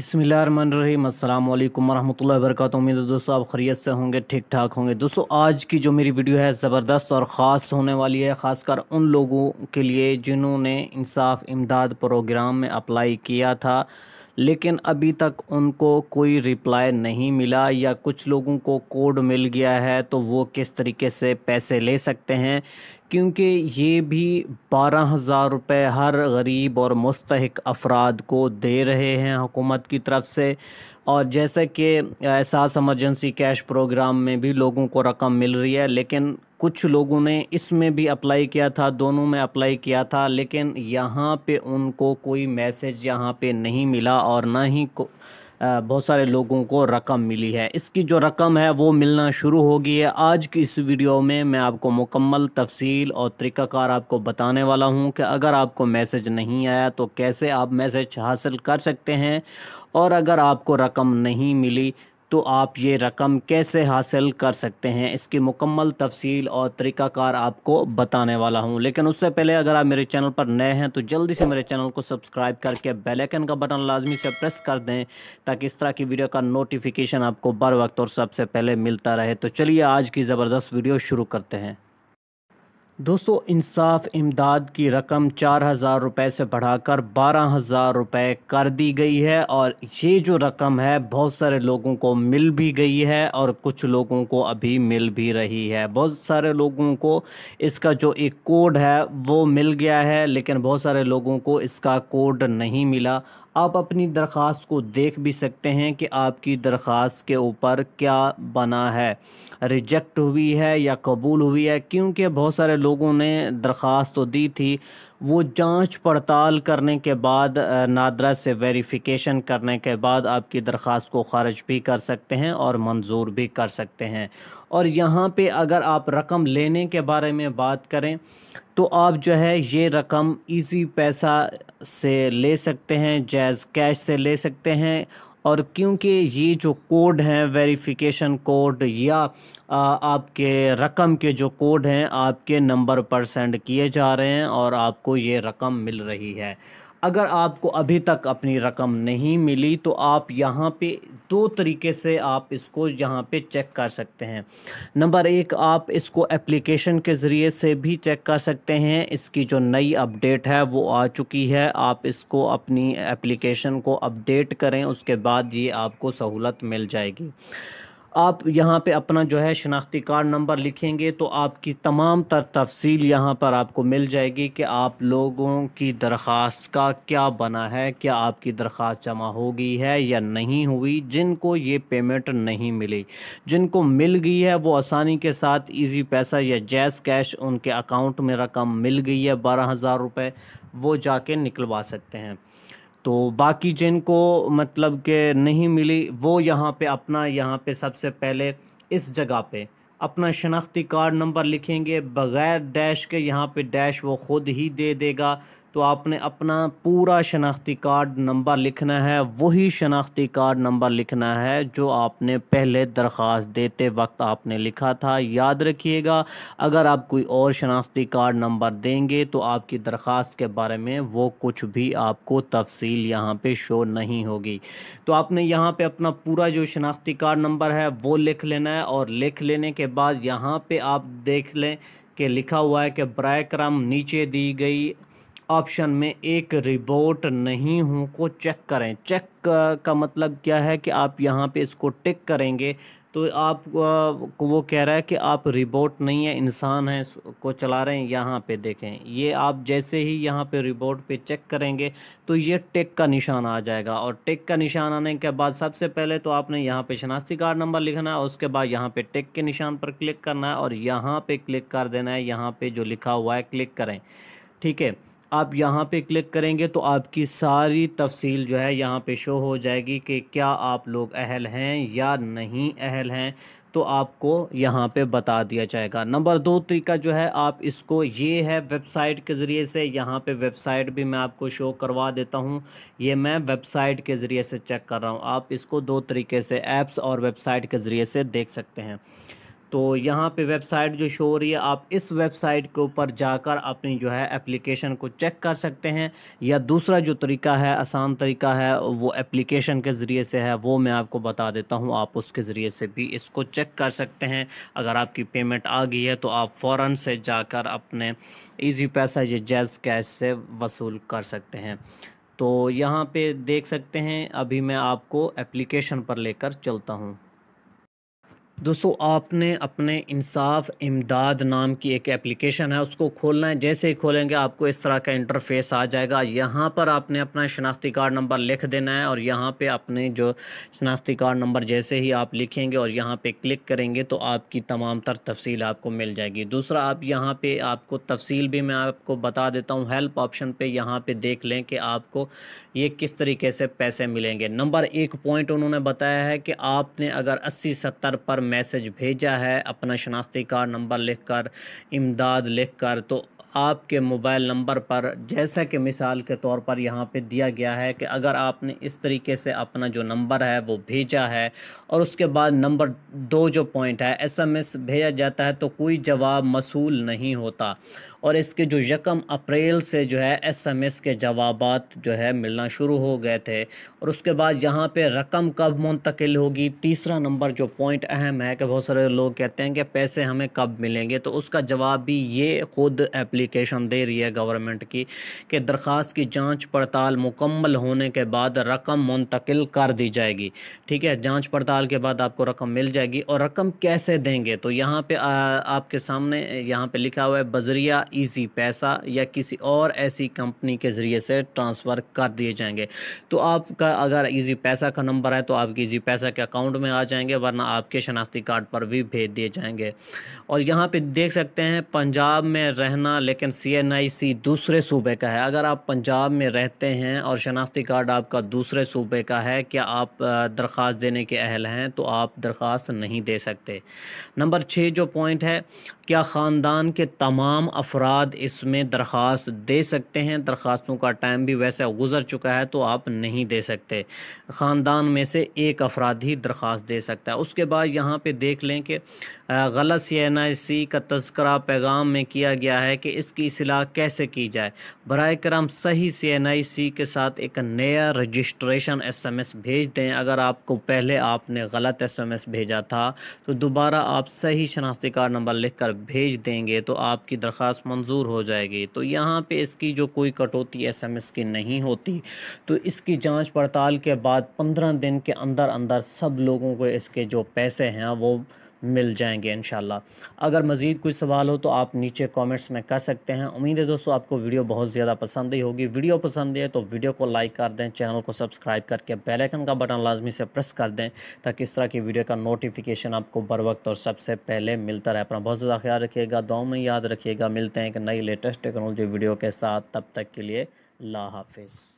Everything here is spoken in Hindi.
बसमीम अल्लाम वरहमल वर्क उम्मीद है दोस्तों आप खरीत से होंगे ठीक ठाक होंगे दोस्तों आज की जो मेरी वीडियो है ज़बरदस्त और ख़ास होने वाली है ख़ासकर उन लोगों के लिए जिन्होंने इंसाफ इमदाद प्रोग्राम में अप्लाई किया था लेकिन अभी तक उनको कोई रिप्लाई नहीं मिला या कुछ लोगों को कोड मिल गया है तो वो किस तरीके से पैसे ले सकते हैं क्योंकि ये भी बारह हज़ार रुपये हर गरीब और मुस्तक अफराद को दे रहे हैं हुकूमत की तरफ से और जैसे कि एहसास एमरजेंसी कैश प्रोग्राम में भी लोगों को रकम मिल रही है लेकिन कुछ लोगों ने इसमें भी अप्लाई किया था दोनों में अप्लाई किया था लेकिन यहाँ पे उनको कोई मैसेज यहाँ पे नहीं मिला और ना ही को बहुत सारे लोगों को रकम मिली है इसकी जो रकम है वो मिलना शुरू हो गई है आज की इस वीडियो में मैं आपको मुकम्मल तफसील और तरीक़ाकार आपको बताने वाला हूँ कि अगर आपको मैसेज नहीं आया तो कैसे आप मैसेज हासिल कर सकते हैं और अगर आपको रकम नहीं मिली तो आप ये रकम कैसे हासिल कर सकते हैं इसकी मुकम्मल तफसील और तरीक़ाकार आपको बताने वाला हूँ लेकिन उससे पहले अगर आप मेरे चैनल पर नए हैं तो जल्दी से मेरे चैनल को सब्सक्राइब करके बेलैकन का बटन लाजमी से प्रेस कर दें ताकि इस तरह की वीडियो का नोटिफिकेशन आपको बर वक्त और सबसे पहले मिलता रहे तो चलिए आज की ज़बरदस्त वीडियो शुरू करते हैं दोस्तों इंसाफ इमदाद की रकम चार हज़ार रुपये से बढ़ाकर बारह हज़ार रुपये कर दी गई है और ये जो रकम है बहुत सारे लोगों को मिल भी गई है और कुछ लोगों को अभी मिल भी रही है बहुत सारे लोगों को इसका जो एक कोड है वो मिल गया है लेकिन बहुत सारे लोगों को इसका कोड नहीं मिला आप अपनी दरख्वास्त को देख भी सकते हैं कि आपकी दरख्वास्त के ऊपर क्या बना है रिजेक्ट हुई है या कबूल हुई है क्योंकि बहुत सारे लोगों ने दरख्वास्त तो दी थी वो जांच पड़ताल करने के बाद नादरा से वेरिफिकेशन करने के बाद आपकी दरख्वास्त को ख़ारिज भी कर सकते हैं और मंजूर भी कर सकते हैं और यहाँ पे अगर आप रकम लेने के बारे में बात करें तो आप जो है ये रकम इजी पैसा से ले सकते हैं जैज़ कैश से ले सकते हैं और क्योंकि ये जो कोड हैं वेरिफिकेशन कोड या आ, आपके रकम के जो कोड हैं आपके नंबर पर सेंड किए जा रहे हैं और आपको ये रकम मिल रही है अगर आपको अभी तक अपनी रकम नहीं मिली तो आप यहाँ पे दो तरीके से आप इसको यहाँ पे चेक कर सकते हैं नंबर एक आप इसको एप्लीकेशन के ज़रिए से भी चेक कर सकते हैं इसकी जो नई अपडेट है वो आ चुकी है आप इसको अपनी एप्लीकेशन को अपडेट करें उसके बाद ये आपको सहूलत मिल जाएगी आप यहाँ पे अपना जो है शनाख्ती कार्ड नंबर लिखेंगे तो आपकी तमाम तर तफसील यहाँ पर आपको मिल जाएगी कि आप लोगों की दरख्वास्त का क्या बना है क्या आपकी दरख्वास्त जमा हो गई है या नहीं हुई जिनको ये पेमेंट नहीं मिली जिनको मिल गई है वो आसानी के साथ इजी पैसा या जैस कैश उनके अकाउंट में रकम मिल गई है बारह हज़ार रुपये वो जाके निकलवा सकते हैं तो बाकी जिनको मतलब के नहीं मिली वो यहाँ पे अपना यहाँ पे सबसे पहले इस जगह पे अपना शनाख्ती कार्ड नंबर लिखेंगे बग़ैर डैश के यहाँ पे डैश वो ख़ुद ही दे देगा तो आपने अपना पूरा शनाख्ती कार्ड नंबर लिखना है वही शनाख्ती कार्ड नंबर लिखना है जो आपने पहले दरख्वास्त देते वक्त आपने लिखा था याद रखिएगा अगर आप कोई और शनाख्ती कार्ड नंबर देंगे तो आपकी दरख्वास्त के बारे में वो कुछ भी आपको तफसील यहाँ पे शो नहीं होगी तो आपने यहाँ पे अपना पूरा जो शनाख्ती कार्ड नंबर है वो लिख लेना है और लिख लेने के बाद यहाँ पर आप देख लें कि लिखा हुआ है कि बर नीचे दी गई ऑप्शन में एक रिबोट नहीं हूँ को चेक करें चेक का, मतलब क्या है कि आप यहाँ पे इसको टिक करेंगे तो आप वो कह रहा है कि आप रिबोट नहीं है इंसान हैं को चला रहे हैं यहाँ पे देखें ये आप जैसे ही यहाँ पे रिबोट पे चेक करेंगे तो ये टिक का निशान आ जाएगा और टिक का निशान आने के बाद सबसे पहले तो आपने यहाँ पे शनाख्ती कार्ड नंबर लिखना है उसके बाद यहाँ पे टिक के निशान पर क्लिक करना है और यहाँ पर क्लिक कर देना है यहाँ पर जो लिखा हुआ है क्लिक करें ठीक है आप यहाँ पे क्लिक करेंगे तो आपकी सारी तफसील जो है यहाँ पे शो हो जाएगी कि क्या आप लोग अहल हैं या नहीं अहल हैं तो आपको यहाँ पे बता दिया जाएगा नंबर दो तरीका जो है आप इसको ये है वेबसाइट के ज़रिए से यहाँ पे वेबसाइट भी मैं आपको शो करवा देता हूँ ये मैं वेबसाइट के ज़रिए से चेक कर रहा हूँ आप इसको दो तरीके से ऐप्स और वेबसाइट के ज़रिए से देख सकते हैं तो यहाँ पे वेबसाइट जो शो हो रही है आप इस वेबसाइट के ऊपर जाकर अपनी जो है एप्लीकेशन को चेक कर सकते हैं या दूसरा जो तरीका है आसान तरीका है वो एप्लीकेशन के ज़रिए से है वो मैं आपको बता देता हूँ आप उसके ज़रिए से भी इसको चेक कर सकते हैं अगर आपकी पेमेंट आ गई है तो आप फ़ौर से जाकर अपने ईजी पैसा या जैज़ कैश से वसूल कर सकते हैं तो यहाँ पे देख सकते हैं अभी मैं आपको एप्लीकेशन पर लेकर चलता हूँ दोस्तों आपने अपने इंसाफ इमदाद नाम की एक एप्लीकेशन है उसको खोलना है जैसे ही खोलेंगे आपको इस तरह का इंटरफेस आ जाएगा यहाँ पर आपने अपना शनाख्ती कार्ड नंबर लिख देना है और यहाँ पे अपने जो शनाख्ती कार्ड नंबर जैसे ही आप लिखेंगे और यहाँ पे क्लिक करेंगे तो आपकी तमाम तर तफसील आपको मिल जाएगी दूसरा आप यहाँ पर आपको तफसील भी मैं आपको बता देता हूँ हेल्प ऑप्शन पर यहाँ पर देख लें कि आपको ये किस तरीके से पैसे मिलेंगे नंबर एक पॉइंट उन्होंने बताया है कि आपने अगर अस्सी सत्तर पर मैसेज भेजा है अपना शनाख्ती कार्ड नंबर लिख कर इमदाद लिख कर तो आपके मोबाइल नंबर पर जैसा कि मिसाल के तौर पर यहाँ पे दिया गया है कि अगर आपने इस तरीके से अपना जो नंबर है वो भेजा है और उसके बाद नंबर दो जो पॉइंट है एसएमएस भेजा जाता है तो कोई जवाब मसूल नहीं होता और इसके जो यकम अप्रैल से जो है एसएमएस के जवाब जो है मिलना शुरू हो गए थे और उसके बाद यहाँ पे रकम कब मुंतकिल होगी तीसरा नंबर जो पॉइंट अहम है कि बहुत सारे लोग कहते हैं कि पैसे हमें कब मिलेंगे तो उसका जवाब भी ये ख़ुद एप्लीकेशन दे रही है गवर्नमेंट की कि दरख्वास की जाँच पड़ताल मुकम्मल होने के बाद रकम मुंतकिल कर दी जाएगी ठीक है जाँच पड़ताल के बाद आपको रकम मिल जाएगी और रकम कैसे देंगे तो यहाँ पे आ, आपके सामने यहाँ पे लिखा हुआ है बजरिया ईजी पैसा या किसी और ऐसी कंपनी के ज़रिए से ट्रांसफ़र कर दिए जाएंगे तो आपका अगर ईजी पैसा का नंबर है तो आपके ईजी पैसा के अकाउंट में आ जाएंगे वरना आपके शनाख्ती कार्ड पर भी भेज दिए जाएंगे और यहाँ पर देख सकते हैं पंजाब में रहना लेकिन सी एन आई सी दूसरे सूबे का है अगर आप पंजाब में रहते हैं और शनाख्ती कार्ड आपका दूसरे सूबे का है क्या आप दरख्वास्त देने के अहल हैं तो आप दरख्वास्त नहीं दे सकते नंबर छः जो पॉइंट है क्या ख़ानदान के तमाम अफराद इसमें दरख्वास्त दे सकते हैं दरख्वास्तों का टाइम भी वैसे गुजर चुका है तो आप नहीं दे सकते ख़ानदान में से एक अफराद ही दरख्वास्त दे सकता है उसके बाद यहाँ पे देख लें कि गलत सी एन आई सी का तस्करा पैगाम में किया गया है कि इसकी असलाह कैसे की जाए बर कराम सही सी एन आई सी के साथ एक नया रजिस्ट्रेशन एस एम एस भेज दें अगर आपको पहले आपने गलत एस एम एस भेजा था तो दोबारा आप सही शनाख्ती कार्ड नंबर लिख कर तक भेज देंगे तो आपकी दरख्वास्त मंजूर हो जाएगी तो यहाँ पे इसकी जो कोई कटौती एसएमएस की नहीं होती तो इसकी जांच पड़ताल के बाद पंद्रह दिन के अंदर अंदर सब लोगों को इसके जो पैसे हैं वो मिल जाएंगे इन अगर मज़ीद कोई सवाल हो तो आप नीचे कमेंट्स में कर सकते हैं उम्मीद है दोस्तों आपको वीडियो बहुत ज़्यादा पसंद ही होगी वीडियो पसंद है तो वीडियो को लाइक कर दें चैनल को सब्सक्राइब करके बेलाइकन का बटन लाजमी से प्रेस कर दें ताकि इस तरह की वीडियो का नोटिफिकेशन आपको बर वक्त और सबसे पहले मिलता रहे अपना बहुत ज़्यादा ख्याल रखिएगा दो में याद रखिएगा मिलते हैं एक नई लेटेस्ट टेक्नोलॉजी वीडियो के साथ तब तक के लिए ला हाफिज़